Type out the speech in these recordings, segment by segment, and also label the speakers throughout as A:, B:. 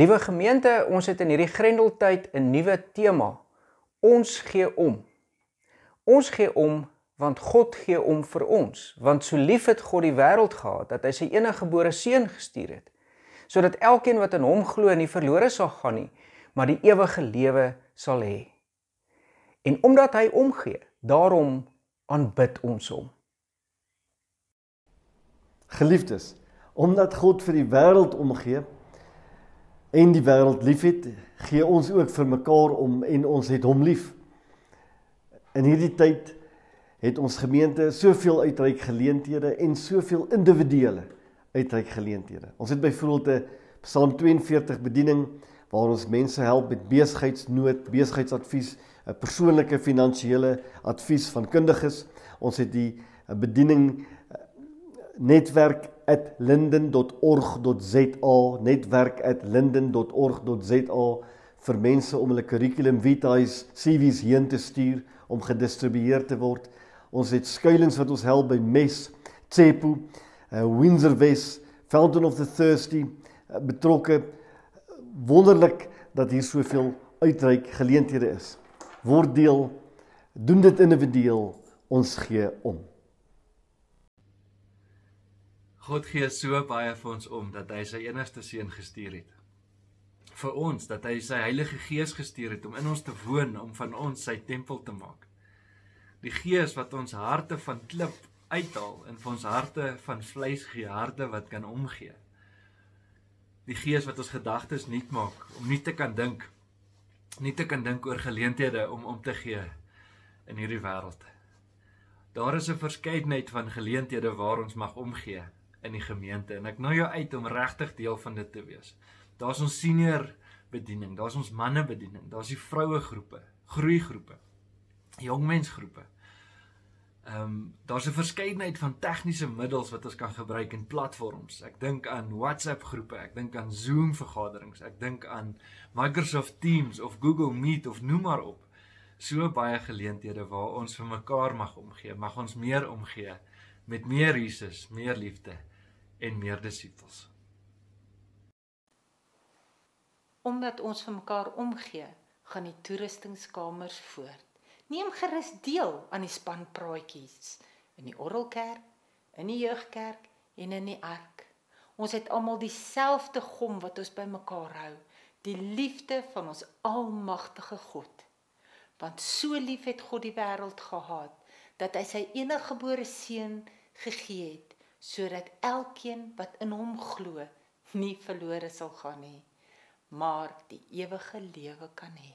A: Liewe gemeente, ons het in hierdie Grendeltyd 'n nuwe tema. Ons gee om. Ons gee om want God gee om vir ons, want so lief het God die wêreld gehad dat hy sy eniggebore seun gestuur het, sodat elkeen wat in hom glo nie verlore sal gaan nie, maar die ewige lewe sal hê.
B: En omdat hy omgee, daarom aanbid ons hom. Geliefdes, omdat God vir die wêreld omgee, en die wêreld liefhet, gee ons ook vir mekaar om en ons het hom lief. In hierdie tyd het ons gemeente soveel uitreik geleenthede en soveel individuele uitreik geleenthede. Ons het byvoorbeeld 'n Psalm 42 bediening waar ons mense help met besigheidsnood, besigheidsadvies, 'n persoonlike finansiële advies van kundiges. Ons het die bediening netwerk@linden.org.za netwerk@linden.org.za vir mense om hulle curriculum vitae CV's heen te stuur om gedistribueer te word. Ons het skuilings wat ons help by Mes, Tsepo, uh, eh, Windsor Wes, Fountain of the Thirsty uh, betrokke. Wonderlik dat hier soveel uitreik geleenthede is. Word deel, doen dit individueel, ons gee om.
C: God gee so baie vir ons om dat hy sy enigste seun gestuur het. Vir ons dat hy sy Heilige Gees gestuur het om in ons te woon, om van ons sy tempel te maak. Die Gees wat ons harte van klip uithaal en vir ons harte van vleis gee, harte wat kan omgee. Die Gees wat ons gedagtes nuut maak om nie te kan dink nie te kan dink oor geleenthede om om te gee in hierdie wêreld. Daar is 'n verskeidenheid van geleenthede waar ons mag omgee in die gemeente en ek nooi jou uit om regtig deel van dit te wees. Daar's ons senior bediening, daar's ons manne bediening, daar's die vroue groepe, groei groepe, jongmens groepe. Ehm um, daar's 'n verskeidenheid van tegniese middels wat ons kan gebruik en platforms. Ek dink aan WhatsApp groepe, ek dink aan Zoom vergaderings, ek dink aan Microsoft Teams of Google Meet of noem maar op. So baie geleenthede waar ons vir mekaar mag omgee, mag ons meer omgee met meer Jesus, meer liefde en meer disippels.
A: Omdat ons vir mekaar omgee, gaan die toeristingskamers voort. Neem gerus deel aan die spanpraatjies in die Orrelkerk, in die Jeugkerk en in die Ark. Ons het almal dieselfde gom wat ons bymekaar hou, die liefde van ons almagtige God. Want so lief het God die wêreld gehad dat hy sy eniggebore seun gegee het sodat elkeen wat in hom glo nie verlore sal gaan nie, maar die ewige lewe kan hê.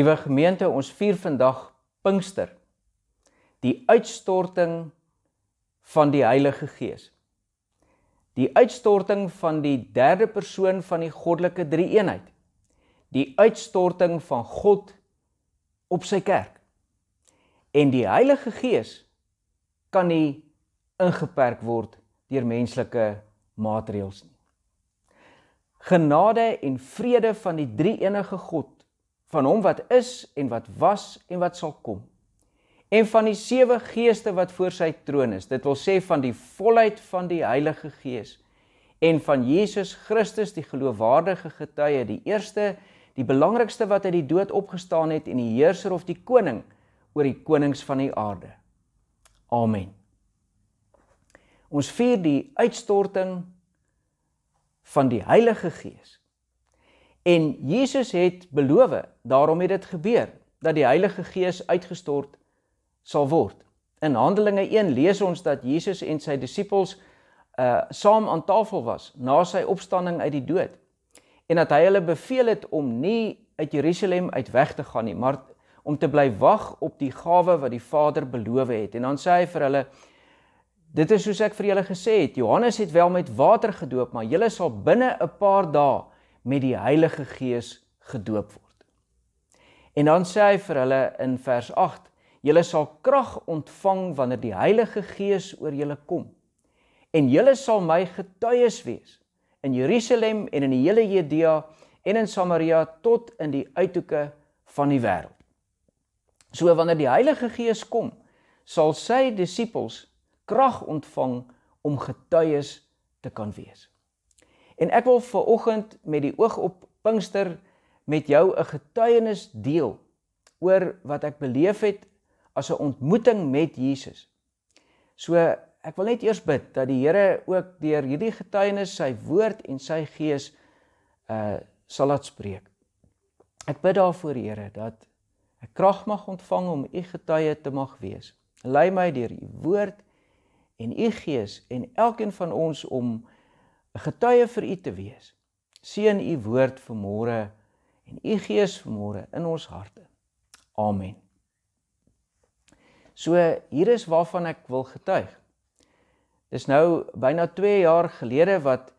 A: Liewe gemeente, ons vier vandag Pinkster. Die uitstorting van die Heilige Gees. Die uitstorting van die derde persoon van die goddelike drie-eenheid. Die uitstorting van God op sy kerk. En die Heilige Gees kan nie ingeperk word deur menslike maatreëls nie. Genade en vrede van die drie-enige God van hom wat is en wat was en wat sal kom en van die sewe geeste wat voor sy troon is dit wil sê van die volheid van die Heilige Gees en van Jesus Christus die geloofwaardige getuie die eerste die belangrikste wat uit die dood opgestaan het en die heerser of die koning oor die konings van die aarde amen ons vier die uitstorting van die Heilige Gees En Jesus het beloof, daarom het dit gebeur, dat die Heilige Gees uitgestort sal word. In Handelinge 1 lees ons dat Jesus en sy disippels uh saam aan tafel was na sy opstanding uit die dood. En dat hy hulle beveel het om nie uit Jerusalem uit weg te gaan nie, maar om te bly wag op die gawe wat die Vader beloof het. En dan sê hy vir hulle: Dit is soos ek vir julle gesê het, Johannes het wel met water gedoop, maar julle sal binne 'n paar dae met die Heilige Gees gedoop word. En dan sê hy vir hulle in vers 8: Julle sal krag ontvang wanneer die Heilige Gees oor julle kom. En julle sal my getuies wees in Jerusalem en in die hele Judea en in Samaria tot in die uithoeke van die wêreld. So wanneer die Heilige Gees kom, sal sy disippels krag ontvang om getuies te kan wees. En ek wil ver oggend met die oog op Pinkster met jou 'n getuienis deel oor wat ek beleef het as 'n ontmoeting met Jesus. So ek wil net eers bid dat die Here ook deur hierdie getuienis sy woord en sy gees uh sal laat spreek. Ek bid daarvoor Here dat ek krag mag ontvang om u getuie te mag wees. Lei my deur u woord en u gees en elkeen van ons om 'n getuie vir u te wees. Seën u woord vanmôre en u gees vanmôre in ons harte. Amen. So hier is waarvan ek wil getuig. Dis nou byna 2 jaar gelede wat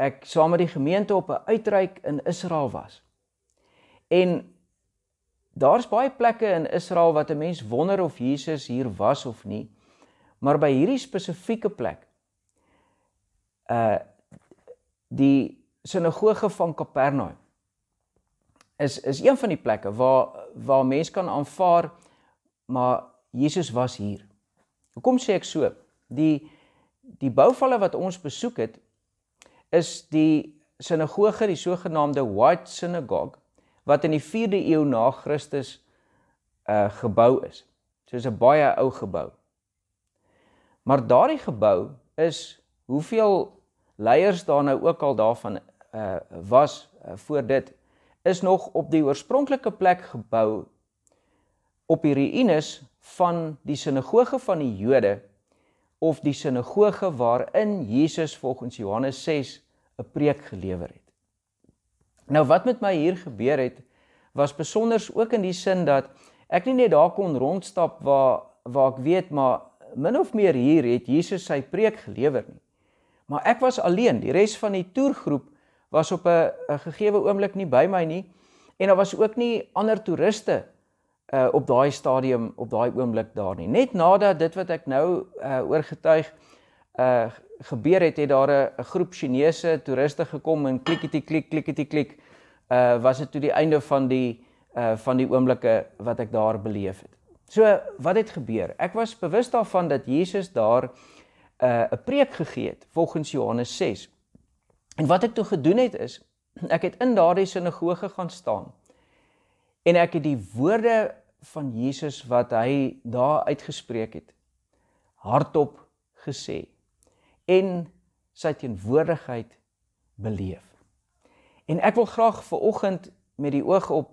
A: ek saam met die gemeente op 'n uitreik in Israel was. En daar's baie plekke in Israel wat 'n mens wonder of Jesus hier was of nie. Maar by hierdie spesifieke plek uh die sinagoge van Kapernaum is is een van die plekke waar waar mense kan aanvaar maar Jesus was hier. Hoekom sê ek so? Die die bouvalle wat ons besoek het is die sinagoge, die sogenaamde White Synagogue wat in die 4de eeu na Christus uh gebou is. Soos 'n baie ou gebou. Maar daardie gebou is hoeveel leiers daar nou ook al daarvan uh was uh, voor dit is nog op die oorspronklike plek gebou op die ruïnes van die sinagoge van die Jode of die sinagoge waarin Jesus volgens Johannes 6 'n preek gelewer het. Nou wat met my hier gebeur het was besonders ook in die sin dat ek nie net daar kon rondstap waar waar ek weet maar min of meer hier het Jesus sy preek gelewer nie. Maar ek was alleen. Die res van die toergroep was op 'n gegewe oomblik nie by my nie en daar was ook nie ander toeriste uh op daai stadium op daai oomblik daar nie. Net nadat dit wat ek nou uh oorgetuig uh gebeur het, het daar 'n groep Chinese toeriste gekom en klikety klik klikety klik. Uh was dit toe die einde van die uh van die oomblikke wat ek daar beleef het. So, wat het gebeur? Ek was bewus daarvan dat Jesus daar uh uh, eh, 'n preek gegee het volgens Johannes 6. En wat ek toe gedoen het is ek het in daardie sinagoge gaan staan en ek het die woorde van Jesus wat hy daar uitgespreek het hardop gesê en sy teenwoordigheid beleef. En ek wil graag vanoggend met die oog op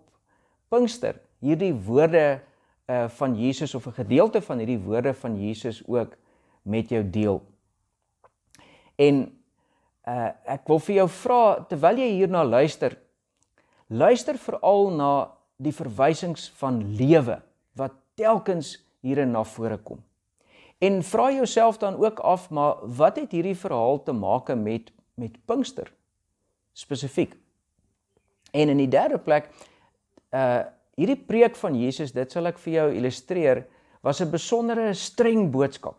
A: Pinkster hierdie woorde uh, van Jesus of 'n gedeelte van hierdie woorde van Jesus ook met jou deel. En uh, ek wil vir jou vra terwyl jy hierna luister, luister veral na die verwysings van lewe wat telkens hierin na vore kom. En vra jouself dan ook af maar wat het hierdie verhaal te make met met Pinkster spesifiek? En in die derde plek uh hierdie preek van Jesus, dit sal ek vir jou illustreer, was 'n besondere streng boodskap.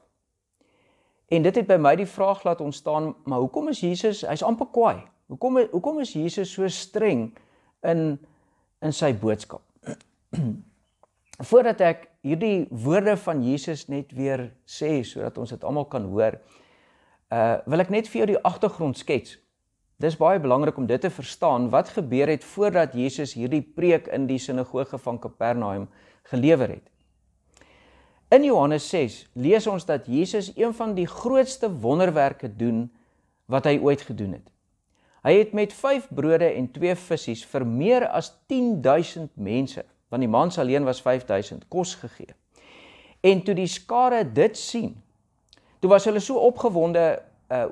A: En dit het by my die vraag laat ontstaan, maar hoekom is Jesus, hy's amper kwaai? Hoekom hoekom is Jesus so streng in in sy boodskap? Voordat ek hierdie woorde van Jesus net weer sê sodat ons dit almal kan hoor, uh wil ek net vir jou die agtergrond skets. Dis baie belangrik om dit te verstaan wat gebeur het voordat Jesus hierdie preek in die sinagoge van Kapernaum gelewer het. In Johannes 6 lees ons dat Jesus een van die grootste wonderwerke doen wat hy ooit gedoen het. Hy het met 5 brode en 2 visse vir meer as 10000 mense, want die mans alleen was 5000, kos gegee. En toe die skare dit sien, toe was hulle so opgewonde uh,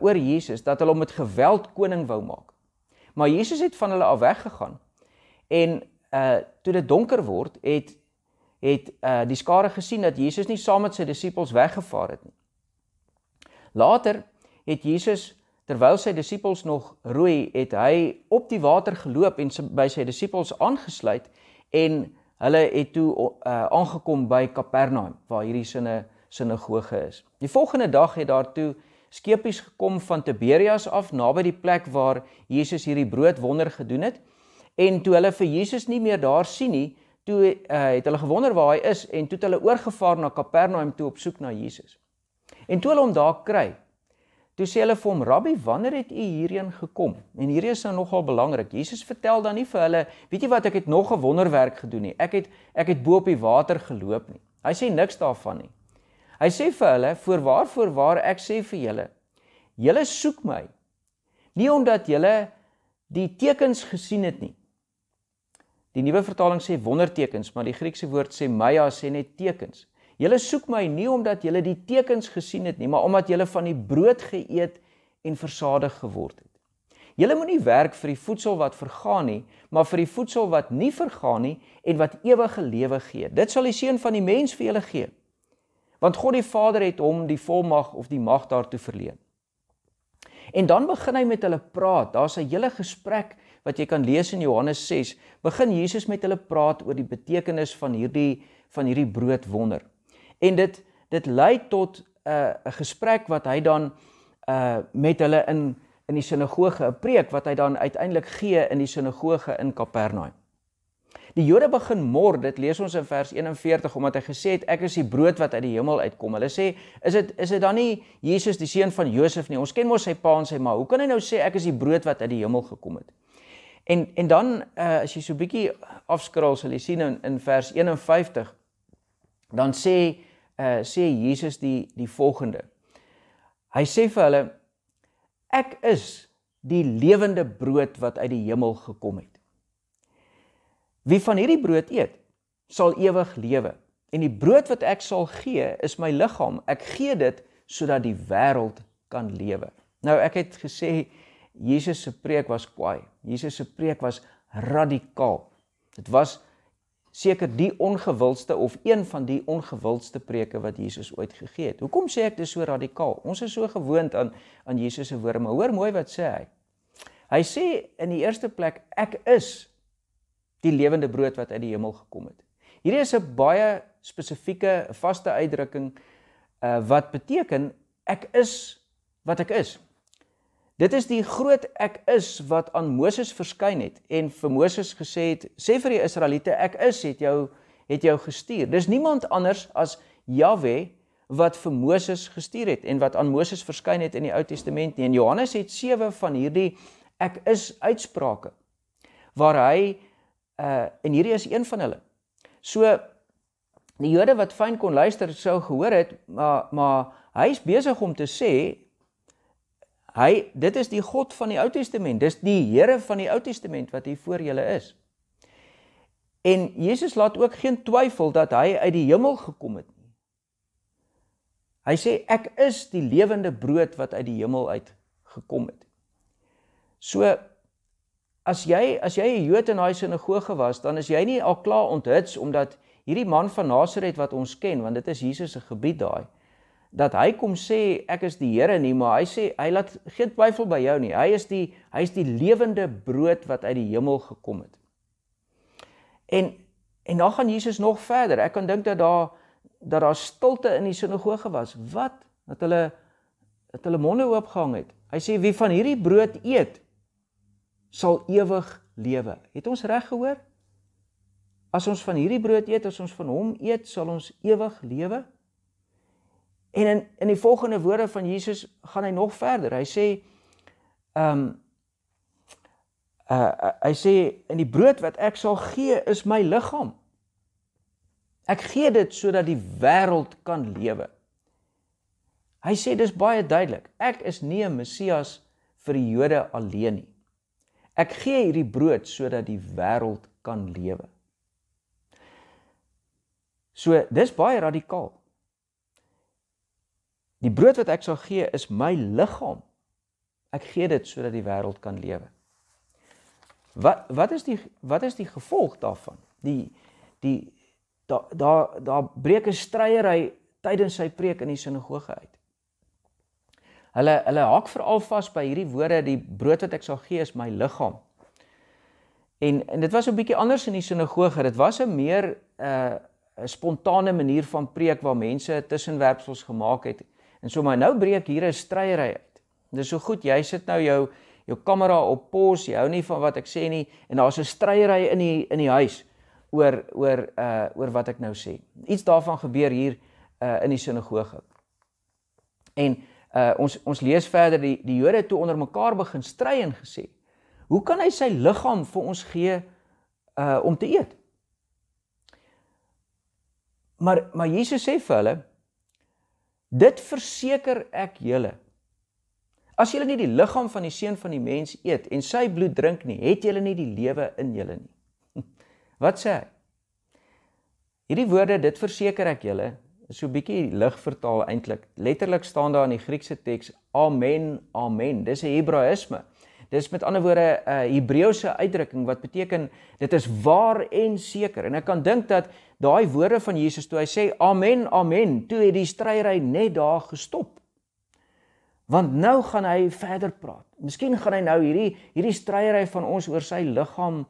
A: oor Jesus dat hulle hom met geweld koning wou maak. Maar Jesus het van hulle af weggegaan. En uh toe dit donker word, het het uh, die skare gesien dat Jesus nie saam met sy disippels weggevaar het nie. Later het Jesus terwyl sy disippels nog roei, het hy op die water geloop en by sy disippels aangesluit en hulle het toe uh, aangekom by Kapernaum waar hierdie sinne sinagoge is. Die volgende dag het daartoe skepies gekom van Tiberias af naby die plek waar Jesus hierdie broodwonder gedoen het en toe hulle vir Jesus nie meer daar sien nie toe uh, het hulle gewonder waar hy is en toe het hulle oorgevaar na Kapernaum toe op soek na Jesus. En toe hulle hom daar kry, toe sê hulle vir hom: "Rabbi, wanneer het u hierheen gekom?" En hierdie is nou nogal belangrik. Jesus vertel dan nie vir hulle, "Weet jy wat ek het nog 'n wonderwerk gedoen nie. Ek het ek het bo op die water geloop nie." Hy sê niks daarvan nie. Hy sê vir hulle: "Voor waar voor waar ek sê vir julle, julle soek my nie omdat julle die tekens gesien het nie Die nuwe vertaling sê wondertekens, maar die Griekse woord sê maia sê net tekens. Julle soek my nie omdat julle die tekens gesien het nie, maar omdat julle van die brood geëet en versadig geword het. Julle moenie werk vir die voedsel wat vergaan nie, maar vir die voedsel wat nie vergaan nie en wat ewige lewe gee. Dit sal die seun van die mens vir julle gee. Want God die Vader het hom die volmag of die mag daartoe verleen. En dan begin hy met hulle praat. Daar's 'n hele gesprek wat jy kan lees in Johannes 6, begin Jesus met hulle praat oor die betekenis van hierdie van hierdie broodwonder. En dit dit lei tot eh, 'n uh, gesprek wat hy dan uh met hulle in in die sinagoge 'n preek wat hy dan uiteindelik gee in die sinagoge in Kapernaum. Die Jode begin mor, dit lees ons in vers 41 omdat hy gesê het ek is die brood wat uit die hemel uitkom. Hulle sê, is dit is dit dan nie Jesus die seun van Josef nie? Ons ken mos sy pa en sy ma. Hoe kan hy nou sê ek is die brood wat uit die hemel gekom het? En en dan uh, as jy so bietjie afskrol sal jy sien in, in vers 51 dan sê uh, sê Jesus die die volgende. Hy sê vir hulle ek is die lewende brood wat uit die hemel gekom het. Wie van hierdie brood eet sal ewig lewe en die brood wat ek sal gee is my liggaam. Ek gee dit sodat die wêreld kan lewe. Nou ek het gesê Jesus se preek was kwaai. Jesus se preek was radikaal. Dit was seker die ongewildste of een van die ongewildste preke wat Jesus ooit gegee het. Hoekom sê ek dit so radikaal? Ons is so gewoond aan aan Jesus se woorde, maar hoor mooi wat sê hy. Hy sê in die eerste plek ek is die lewende brood wat uit die hemel gekom het. Hierdie is 'n baie spesifieke vaste uitdrukking uh, wat beteken ek is wat ek is. Dit is die groot ek is wat aan Moses verskyn het en vir Moses gesê het: "Sê vir die Israeliete, ek is het jou het jou gestuur." Dis niemand anders as Jahwe wat vir Moses gestuur het en wat aan Moses verskyn het in die Ou Testament. Nie. En Johannes het sewe van hierdie ek is uitsprake waar hy uh en hierdie is een van hulle. So die Jode wat fyn kon luister sou gehoor het, maar maar hy's besig om te sê Hy dit is die God van die Ou Testament. Dis die Here van die Ou Testament wat hier voor julle is. En Jesus laat ook geen twyfel dat hy uit die hemel gekom het nie. Hy sê ek is die lewende brood wat uit die hemel uit gekom het. So as jy as jy 'n Jood in daai sinagoge was, dan is jy nie al klaar onthuts omdat hierdie man van Nasaret wat ons ken, want dit is Jesus se gebied daai dat hy kom sê ek is die Here nie, maar hy sê hy laat geen twyfel by jou nie. Hy is die hy is die lewende brood wat uit die hemel gekom het. En en dan gaan Jesus nog verder. Ek kan dink dat daar dat daar stilte in die sinagoge was. Wat? Dat hulle dat hulle monde oopgehang het. Hy sê wie van hierdie brood eet sal ewig lewe. Het ons reg gehoor? As ons van hierdie brood eet, as ons van hom eet, sal ons ewig lewe. En in in die volgende woorde van Jesus gaan hy nog verder. Hy sê ehm um, uh hy sê in die brood wat ek sal gee is my liggaam. Ek gee dit sodat die wêreld kan lewe. Hy sê dis baie duidelik. Ek is nie 'n Messias vir die Jode alleen nie. Ek gee hierdie brood sodat die wêreld kan lewe. So, dis baie radikaal. Die brood wat ek sal gee is my liggaam. Ek gee dit sodat die wêreld kan lewe. Wat wat is die wat is die gevolg daarvan? Die die daar daar da breek 'n stryery tydens sy preek in die sinagoge uit. Hulle hulle hak veral vas by hierdie woorde die brood wat ek sal gee is my liggaam. En en dit was 'n bietjie anders in die sinagoge. Dit was 'n meer eh, 'n uh, spontane manier van preek waar mense tussenwerpsels gemaak het En so maar nou breek hier 'n stryery uit. Dis so goed, jy sit nou jou jou kamera op pos, jy hou nie van wat ek sê nie en daar's 'n stryery in die in die huis oor oor uh oor wat ek nou sê. Iets daarvan gebeur hier uh in die sinagoge. En uh ons ons lees verder die die Jode toe onder mekaar begin stry en gesê: "Hoe kan hy sy liggaam vir ons gee uh om te eet?" Maar maar Jesus sê vir hulle: Dit verseker ek julle. As julle nie die liggaam van die seun van die mens eet en sy bloed drink nie, het julle nie die lewe in julle nie. Wat sê hy? Hierdie woorde, dit verseker ek julle, is so 'n bietjie lig vertaal eintlik. Letterlik staan daar in die Griekse teks amen, amen. Dis 'n Hebraïsme. Dis met ander woorde 'n Hebreëse uitdrukking wat beteken dit is waar en seker. En ek kan dink dat daai woorde van Jesus toe hy sê amen amen toe het die stryery net daar gestop want nou gaan hy verder praat miskien gaan hy nou hierdie hierdie stryery van ons oor sy liggaam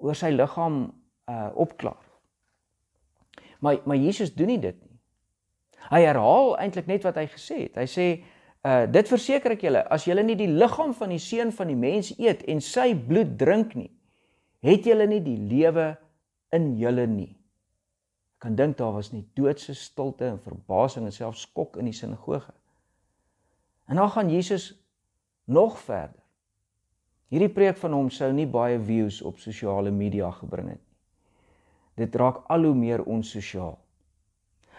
A: oor sy liggaam uh opklaar maar maar Jesus doen nie dit nie hy herhaal eintlik net wat hy gesê het hy sê Uh dit verseker ek julle, as julle nie die liggaam van die seun van die mens eet en sy bloed drink nie, het julle nie die lewe in julle nie kan dink daar was nie doodse stilte en verbasing en selfs skok in die sinagoge. En dan gaan Jesus nog verder. Hierdie preek van hom sou nie baie views op sosiale media gebring het nie. Dit raak al hoe meer onsosiaal.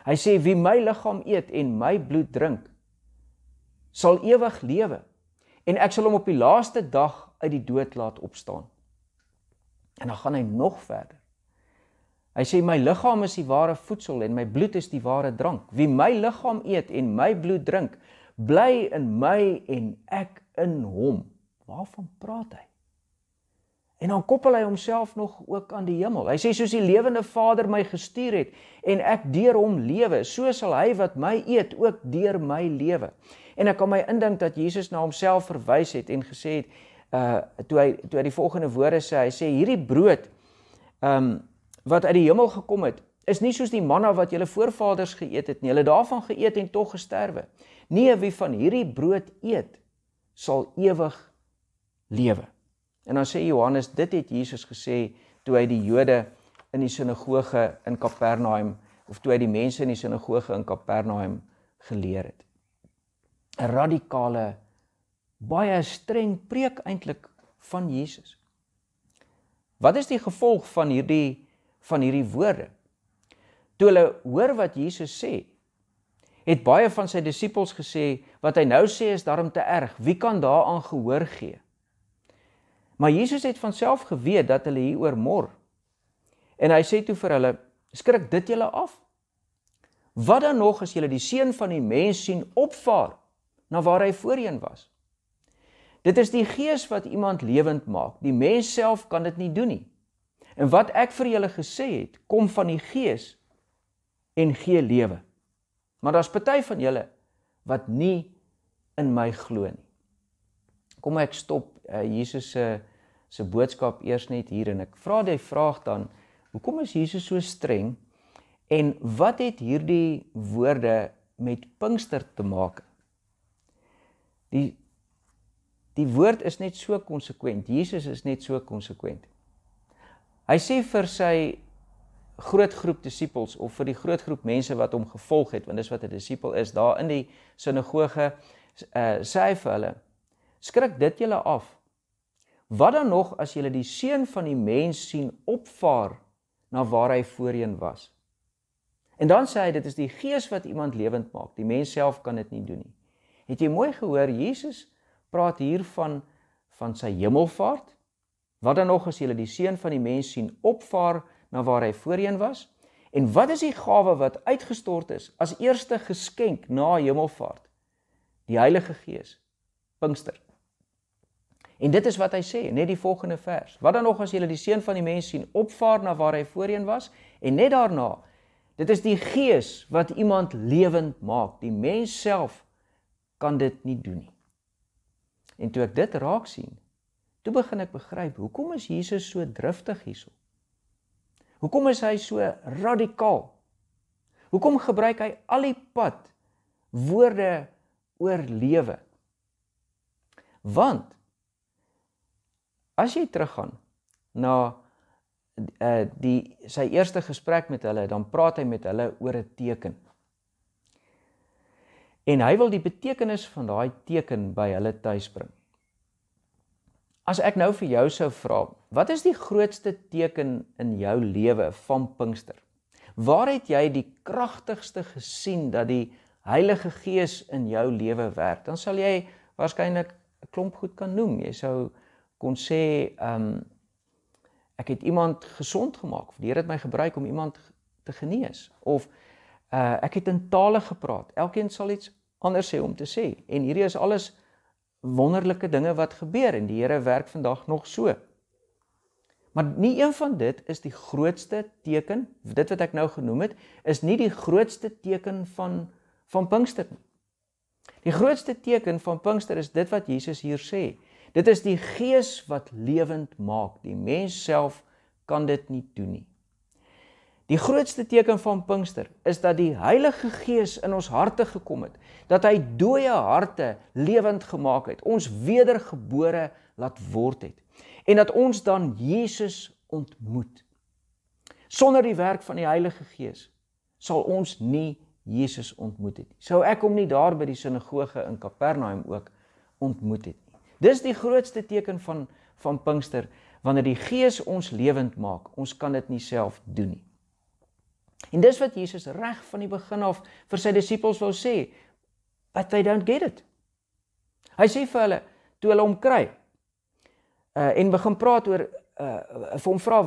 A: Hy sê wie my liggaam eet en my bloed drink sal ewig lewe en ek sal hom op die laaste dag uit die dood laat opstaan. En dan gaan hy nog verder. Hy sê my liggaam is die ware voedsel en my bloed is die ware drank. Wie my liggaam eet en my bloed drink, bly in my en ek in hom. Waarvan praat hy? En dan koppel hy homself nog ook aan die hemel. Hy sê soos die lewende Vader my gestuur het en ek deur hom lewe, so sal hy wat my eet ook deur my lewe. En ek kan my indink dat Jesus na homself verwys het en gesê het uh toe hy toe hy die volgende woorde sê, hy sê hierdie brood ehm um, wat uit die hemel gekom het, is nie soos die manna wat julle voorvaders geëet het nie. Hulle het daarvan geëet en tog gesterwe. Nee, wie van hierdie brood eet, sal ewig lewe. En dan sê Johannes, dit het Jesus gesê toe hy die Jode in die sinagoge in Kapernaum of toe hy die mense in die sinagoge in Kapernaum geleer het. 'n Radikale baie streng preek eintlik van Jesus. Wat is die gevolg van hierdie van hierdie woorde. Toe hulle hoor wat Jesus sê, het baie van sy disippels gesê wat hy nou sê is daarom te erg. Wie kan daaraan gehoor gee? Maar Jesus het van self geweet dat hulle hieroor mor. En hy sê toe vir hulle: "Skrik dit julle af? Wat dan nog as julle die seun van die mens sien opvaar na waar hy voorheen was? Dit is die gees wat iemand lewend maak. Die mens self kan dit nie doen nie." En wat ek vir julle gesê het, kom van die Gees en gee lewe. Maar daar's party van julle wat nie in my glo nie. Kom ek stop uh, Jesus se se boodskap eers net hier en ek vra die vraag dan, hoekom is Jesus so streng? En wat het hierdie woorde met Pinkster te maak? Die die woord is net so konsekwent. Jesus is net so konsekwent. Hy sê vir sy groot groep disippels of vir die groot groep mense wat hom gevolg het, want dis wat 'n disipel is, daar in die sinagoge uh, sê hy vir hulle: "Skrik dit julle af. Wat dan nog as julle die seun van die mens sien opvaar na waar hy voorheen was?" En dan sê hy dit is die gees wat iemand lewend maak. Die mens self kan dit nie doen nie. Het jy mooi gehoor Jesus praat hier van van sy hemelvaart? Wat dan nog as jy die seun van die mens sien opvaar na waar hy voorheen was? En wat is die gawe wat uitgestort is as eerste geskenk na hemelvaart? Die Heilige Gees. Pinkster. En dit is wat hy sê, net die volgende vers. Wat dan nog as jy die seun van die mens sien opvaar na waar hy voorheen was en net daarna Dit is die gees wat iemand lewend maak. Die mens self kan dit nie doen nie. En toe ek dit raak sien, Toe begin ek begryp, hoekom is Jesus so driftig hierso? Hoekom is hy so radikaal? Hoekom gebruik hy al die pad woorde oor lewe? Want as jy teruggaan na uh die sy eerste gesprek met hulle, dan praat hy met hulle oor 'n teken. En hy wil die betekenis van daai teken by hulle tuis bring. As ek nou vir jou sou vra, wat is die grootste teken in jou lewe van Pinkster? Waar het jy die kragtigste gesien dat die Heilige Gees in jou lewe werk? Dan sal jy waarskynlik 'n klomp goed kan noem. Jy sou kon sê, ehm um, ek het iemand gesond gemaak. Die Here het my gebruik om iemand te genees of uh ek het in tale gepraat. Elkeen sal iets anders sê om te sê. En hierdie is alles wonderlike dinge wat gebeur en die Here werk vandag nog so. Maar nie een van dit is die grootste teken, dit wat ek nou genoem het, is nie die grootste teken van van Pinkster nie. Die grootste teken van Pinkster is dit wat Jesus hier sê. Dit is die Gees wat lewend maak. Die mens self kan dit nie doen nie. Die grootste teken van Pinkster is dat die Heilige Gees in ons harte gekom het, dat hy dooie harte lewend gemaak het, ons wedergebore laat word het en dat ons dan Jesus ontmoet. Sonder die werk van die Heilige Gees sal ons nie Jesus ontmoet het nie. Sou ek hom nie daar by die sinagoge in Kapernaum ook ontmoet het nie. Dis die grootste teken van van Pinkster wanneer die Gees ons lewend maak. Ons kan dit nie self doen nie. En dis wat Jesus reg van die begin af vir sy disippels wou sê, but they don't get it. Hy sê vir hulle toe hulle hom kry uh, en begin praat oor uh vir hom vra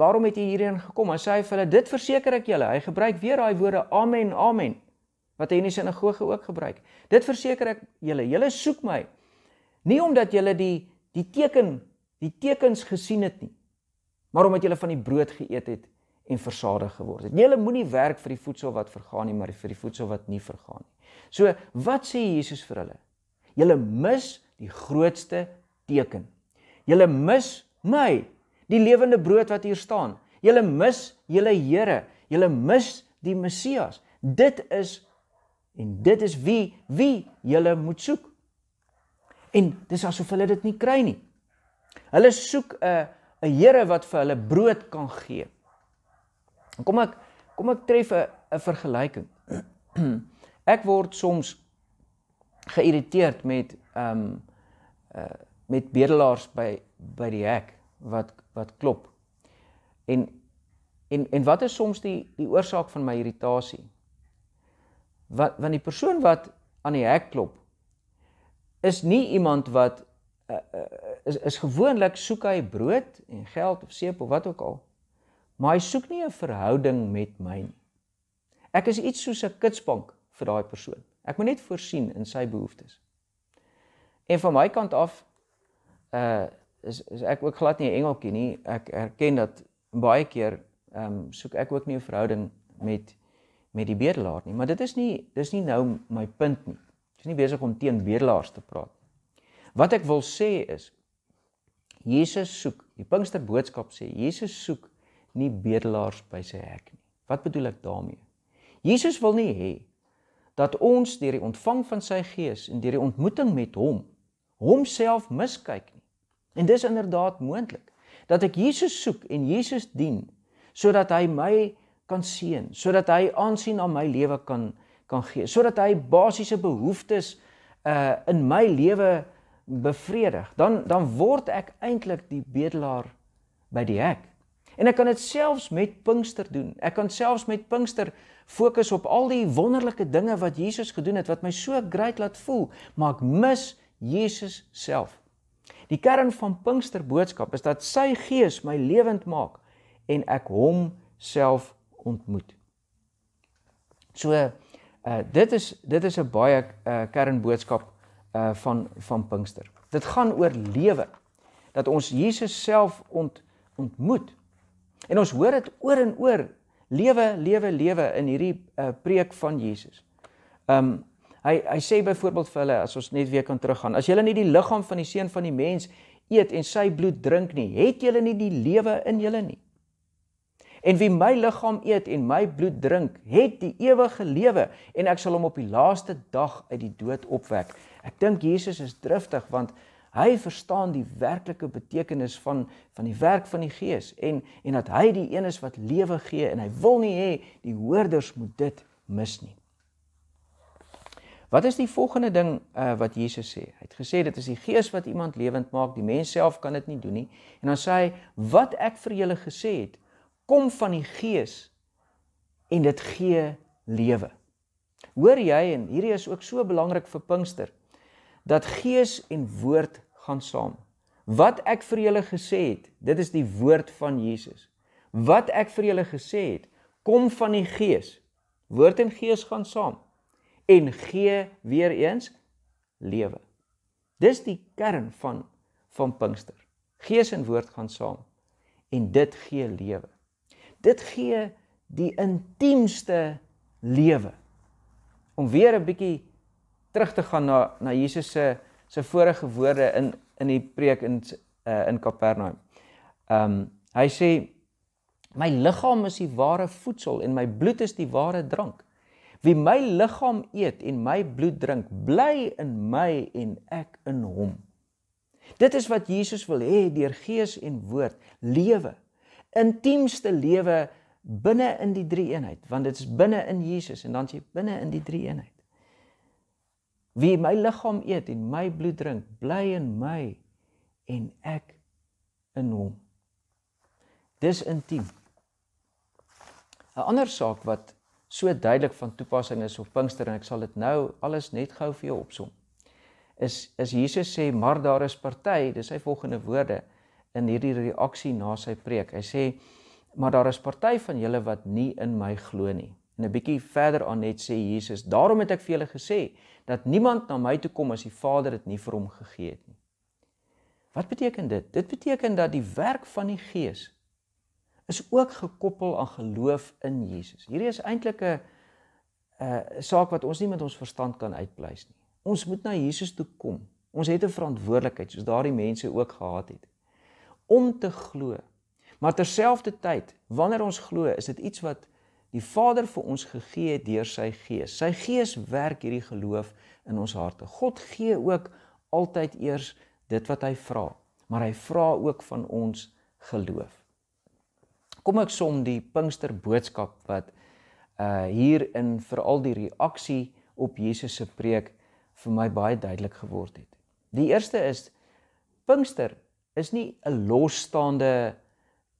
A: waarom het jy hierheen gekom? Hy sê hy vir hulle dit verseker ek julle. Hy gebruik weer daai woorde amen amen wat hy in die sinagoge ook gebruik. Dit verseker ek julle, julle soek my nie omdat julle die die teken die tekens gesien het nie, maar omdat julle van die brood geëet het en versadig geword het. Julle moenie werk vir die voedsel wat vergaan nie, maar vir die voedsel wat nie vergaan nie. So, wat sê Jesus vir hulle? Julle mis die grootste teken. Julle mis my, die lewende brood wat hier staan. Julle mis julle Here. Julle mis die Messias. Dit is en dit is wie wie julle moet soek. En dis asof hulle dit nie kry nie. Hulle soek 'n 'n Here wat vir hulle brood kan gee. Kom ek kom ek tref 'n vergelyking. Ek word soms geïrriteerd met ehm um, uh, met bedelaars by by die hek wat wat klop. En en en wat is soms die die oorsaak van my irritasie? Wat want die persoon wat aan die hek klop is nie iemand wat uh, uh, is is gewoonlik soek hy brood en geld of seep of wat ook al maar hy soek nie 'n verhouding met my nie. Ek is iets soos 'n kitsbank vir daai persoon. Ek moet net voorsien in sy behoeftes. En van my kant af uh is, is ek ook glad nie 'n engeltjie nie. Ek erken dat baie keer ehm um, soek ek ook nie 'n verhouding met met die bedelaar nie, maar dit is nie dis nie nou my punt nie. Dis nie besig om teen bedelaars te praat. Wat ek wil sê is Jesus soek, die Pinksterboodskap sê Jesus soek nie bedelaars by sy hek nie. Wat bedoel ek daarmee? Jesus wil nie hê dat ons deur die ontvang van sy gees en deur die ontmoeting met hom homself miskyk nie. En dis inderdaad moontlik dat ek Jesus soek en Jesus dien sodat hy my kan seën, sodat hy aansien aan my lewe kan kan gee, sodat hy basiese behoeftes uh in my lewe bevredig. Dan dan word ek eintlik die bedelaar by die hek. En ek kan dit selfs met Pinkster doen. Ek kan selfs met Pinkster fokus op al die wonderlike dinge wat Jesus gedoen het wat my so great laat voel, maar ek mis Jesus self. Die kern van Pinkster boodskap is dat sy gees my lewend maak en ek hom self ontmoet. So uh dit is dit is 'n baie uh eh, kernboodskap uh eh, van van Pinkster. Dit gaan oor lewe. Dat ons Jesus self ont ontmoet. En ons hoor dit oor en oor. Lewe, lewe, lewe in hierdie uh, preek van Jesus. Ehm um, hy hy sê byvoorbeeld vir hulle as ons net weer kan teruggaan. As julle nie die liggaam van die seun van die mens eet en sy bloed drink nie, het julle nie die lewe in julle nie. En wie my liggaam eet en my bloed drink, het die ewige lewe en ek sal hom op die laaste dag uit die dood opwek. Ek dink Jesus is driftig want hy verstaan die werklike betekenis van van die werk van die Gees en en dat hy die een is wat lewe gee en hy wil nie hê die hoorders moet dit mis nie. Wat is die volgende ding uh, wat Jesus sê? Hy het gesê dit is die Gees wat iemand lewend maak, die mens self kan dit nie doen nie. En dan sê hy wat ek vir julle gesê het, kom van die Gees en dit gee lewe. Hoor jy en hierdie is ook so belangrik vir Pinkster dat gees en woord gaan saam. Wat ek vir julle gesê het, dit is die woord van Jesus. Wat ek vir julle gesê het, kom van die gees. Woord en gees gaan saam en gee weer eens lewe. Dis die kern van van Pinkster. Gees en woord gaan saam en dit gee lewe. Dit gee die intiemste lewe. Om weer 'n bietjie terug te gaan na na Jesus se se vorige woorde in in die preek in uh, in Kapernaum. Ehm um, hy sê my liggaam is die ware voedsel en my bloed is die ware drank. Wie my liggaam eet en my bloed drink, bly in my en ek in hom. Dit is wat Jesus wil hê deur gees en woord lewe. Intiemste lewe binne in die drie-eenheid, want dit is binne in Jesus en dan jy binne in die drie-eenheid. Wie my liggaam eet en my bloed drink, bly in my en ek in hom. Dis intiem. 'n Ander saak wat so duidelik van toepassing is op Pinkster en ek sal dit nou alles net gou vir jou opsom. Is is Jesus sê maar daar is party, dis sy volgende woorde in hierdie reaksie na sy preek. Hy sê maar daar is party van julle wat nie in my glo nie. En 'n bietjie verder aan net sê Jesus, daarom het ek vir julle gesê dat niemand na my toe kom as die Vader dit nie vir hom gegee het nie. Wat beteken dit? Dit beteken dat die werk van die Gees is ook gekoppel aan geloof in Jesus. Hierdie is eintlik 'n 'n saak wat ons nie met ons verstand kan uitpleis nie. Ons moet na Jesus toe kom. Ons het 'n verantwoordelikheid soos daardie mense ook gehad het om te glo. Maar terselfdertyd, wanneer ons glo, is dit iets wat die Vader vir ons gegee het deur sy Gees. Sy Gees werk hierdie geloof in ons harte. God gee ook altyd eers dit wat hy vra, maar hy vra ook van ons geloof. Kom ek som die Pinkster boodskap wat uh hier in veral die reaksie op Jesus se preek vir my baie duidelik geword het. Die eerste is Pinkster is nie 'n losstaande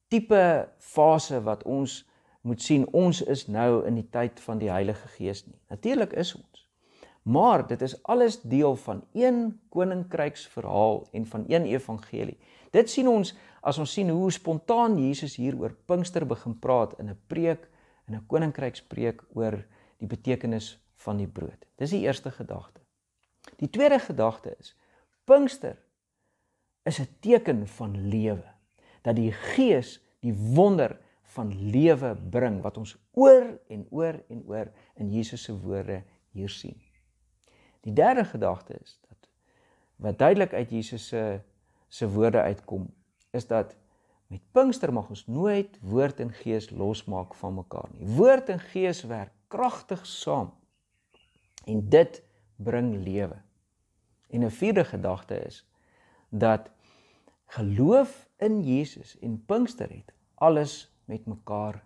A: tipe fase wat ons moet sien ons is nou in die tyd van die Heilige Gees nie. Natuurlik is ons. Maar dit is alles deel van een koninkryksverhaal en van een evangelie. Dit sien ons as ons sien hoe spontaan Jesus hier oor Pinkster begin praat in 'n preek, in 'n koninkrykspreek oor die betekenis van die brood. Dis die eerste gedagte. Die tweede gedagte is Pinkster is 'n teken van lewe. Dat die Gees die wonder van lewe bring wat ons oor en oor en oor in Jesus se woorde hier sien. Die derde gedagte is dat wat duidelik uit Jesus se se woorde uitkom is dat met Pinkster mag ons nooit woord en gees losmaak van mekaar nie. Woord en gees werk kragtig saam en dit bring lewe. En 'n vierde gedagte is dat geloof in Jesus en Pinkster het alles met mekaar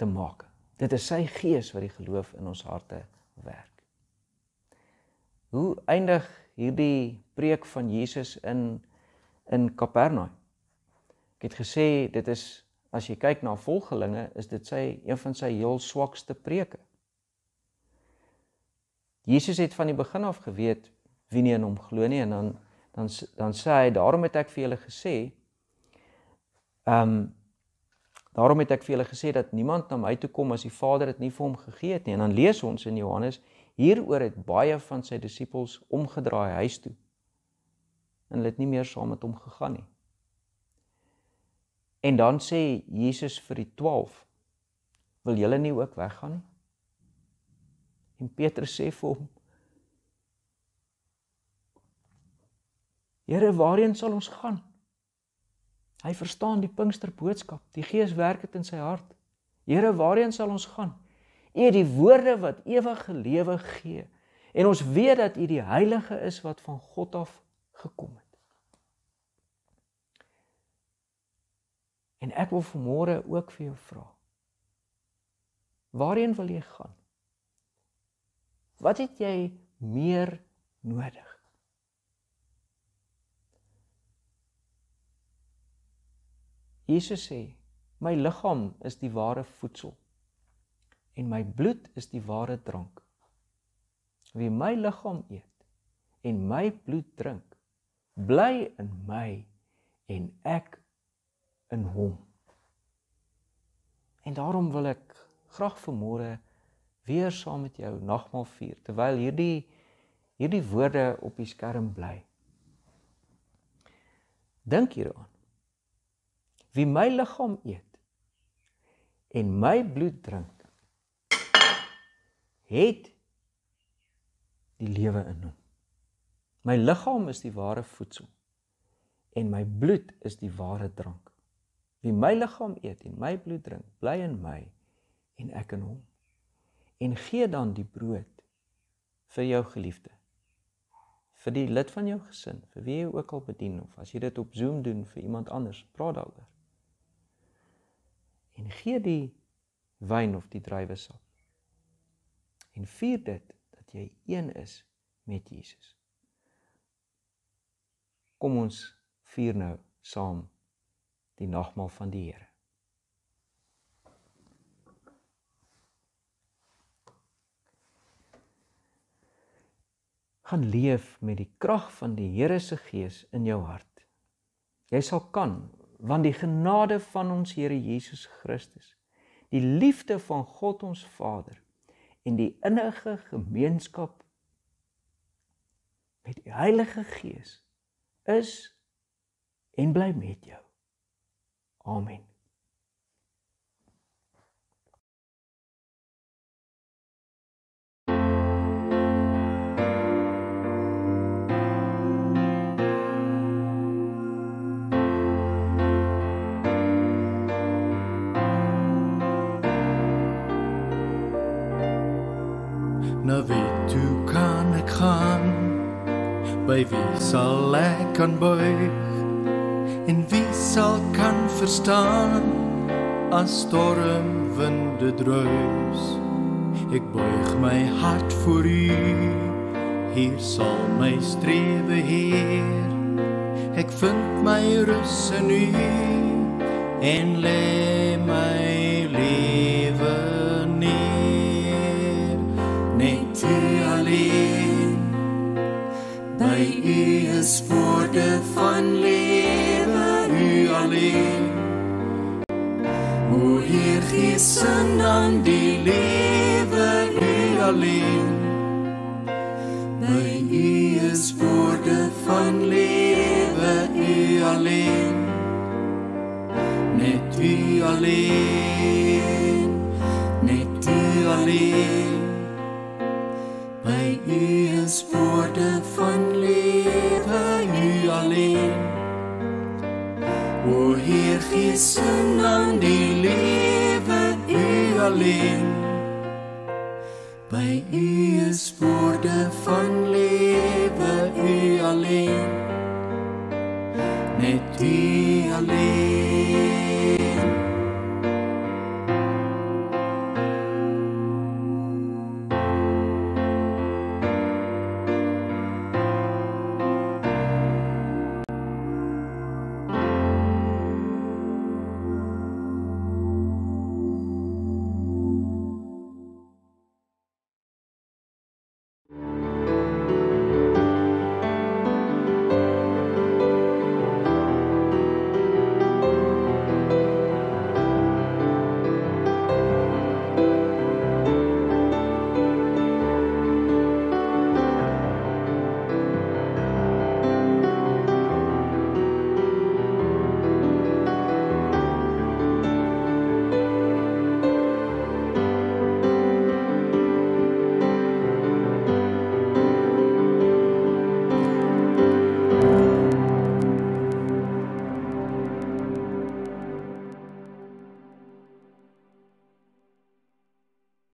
A: te maak. Dit is sy gees wat die geloof in ons harte werk. Hoe eindig hierdie preek van Jesus in in Kapernaum? Ek het gesê dit is as jy kyk na volgelinge is dit sy een van sy heel swakste preke. Jesus het van die begin af geweet wie nie in hom glo nie en dan dan dan sê hy daarom het ek vir julle gesê ehm um, Daarom het ek vir julle gesê dat niemand na my toe kom as die Vader dit nie vir hom gegee het nie. En dan lees ons in Johannes hieroor het baie van sy disippels omgedraai huis toe. En hulle het nie meer saam met hom gegaan nie. En dan sê Jesus vir die 12: "Wil julle nie ook weggaan nie?" En Petrus sê vir hom: "Here, waarheen sal ons gaan?" Hy verstaan die Pinksterboodskap. Die Gees werk dit in sy hart. Here, waarheen sal ons gaan? U het die woorde wat ewige lewe gee. En ons weet dat U die Heilige is wat van God af gekom het. En ek wil vanmôre ook vir jou vra. Waarheen wil jy gaan? Wat het jy meer nodig? Jesus sê, my liggaam is die ware voedsel en my bloed is die ware drank. Wie my liggaam eet en my bloed drink, bly in my en ek in hom. En daarom wil ek graag vanmôre weer saam met jou nagmaal vier terwyl hierdie hierdie woorde op die skerm bly. Dink hieraan wie my liggaam eet en my bloed drink het die lewe in hom my liggaam is die ware voedsel en my bloed is die ware drank wie my liggaam eet en my bloed drink bly in my en ek in hom en gee dan die brood vir jou geliefde vir die lid van jou gesin vir wie jy ook al bedien of as jy dit op Zoom doen vir iemand anders praat daaroor en gee die wyn of die druiwe sap. En vier dit dat jy een is met Jesus. Kom ons vier nou saam die nagmaal van die Here. Gaan leef met die krag van die Here se gees in jou hart. Jy sal kan want die genade van ons Here Jesus Christus, die liefde van God ons Vader en die innige gemeenskap met die Heilige Gees is en bly met jou. Amen.
C: by wie sal ek kan buig en wie sal
B: kan verstaan as stormwinde dreus ek buig my hart voor u hier sal my strewe heer ek vind my rus in u
C: en lê my lewe
B: is woorden van leven, U alleen. Hoe hier gissen dan aan die leven, U alleen. Bij U
C: is woorden van leven, U alleen. Met U alleen.
B: prysen aan die lewe u alleen
C: by u is woorde van lewe u alleen
B: net die